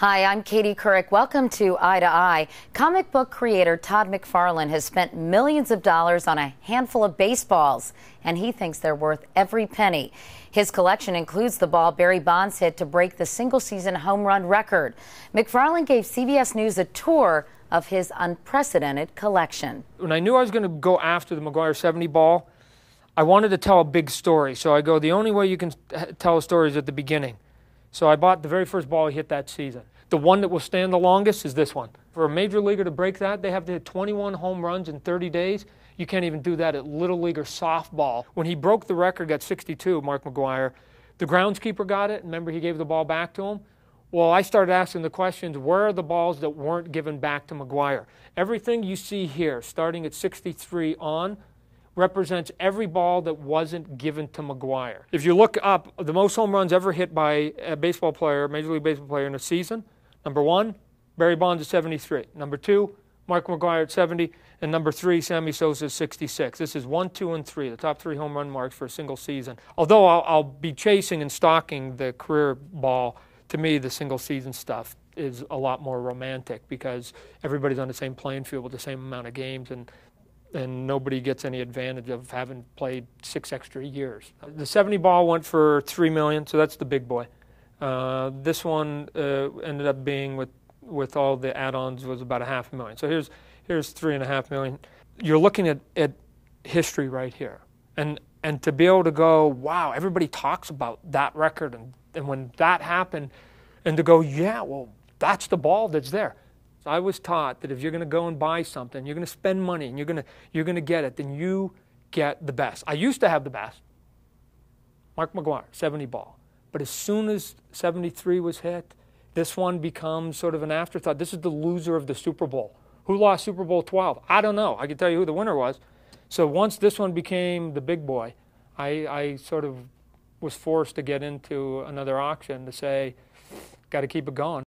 Hi, I'm Katie Couric. Welcome to Eye to Eye. Comic book creator Todd McFarlane has spent millions of dollars on a handful of baseballs, and he thinks they're worth every penny. His collection includes the ball Barry Bonds hit to break the single season home run record. McFarlane gave CBS News a tour of his unprecedented collection. When I knew I was going to go after the McGuire 70 ball, I wanted to tell a big story. So I go, the only way you can uh, tell a story is at the beginning. So I bought the very first ball he hit that season. The one that will stand the longest is this one. For a major leaguer to break that, they have to hit 21 home runs in 30 days. You can't even do that at little league or softball. When he broke the record got 62, Mark McGuire, the groundskeeper got it. Remember, he gave the ball back to him. Well, I started asking the questions where are the balls that weren't given back to McGuire? Everything you see here, starting at 63 on, represents every ball that wasn't given to McGuire. If you look up the most home runs ever hit by a baseball player, Major League Baseball player in a season, number one, Barry Bonds at 73. Number two, Mark McGuire at 70. And number three, Sammy Sosa at 66. This is one, two, and three, the top three home run marks for a single season. Although I'll, I'll be chasing and stalking the career ball, to me, the single season stuff is a lot more romantic because everybody's on the same playing field with the same amount of games and and nobody gets any advantage of having played six extra years. The 70 ball went for three million, so that's the big boy. Uh, this one uh, ended up being with with all the add-ons was about a half a million. So here's here's three and a half million. You're looking at, at history right here, and and to be able to go, wow, everybody talks about that record, and and when that happened, and to go, yeah, well, that's the ball that's there. So I was taught that if you're going to go and buy something, you're going to spend money and you're going to you're going to get it, then you get the best. I used to have the best. Mark McGuire, 70 ball. But as soon as 73 was hit, this one becomes sort of an afterthought. This is the loser of the Super Bowl. Who lost Super Bowl 12? I don't know. I can tell you who the winner was. So once this one became the big boy, I, I sort of was forced to get into another auction to say, got to keep it going.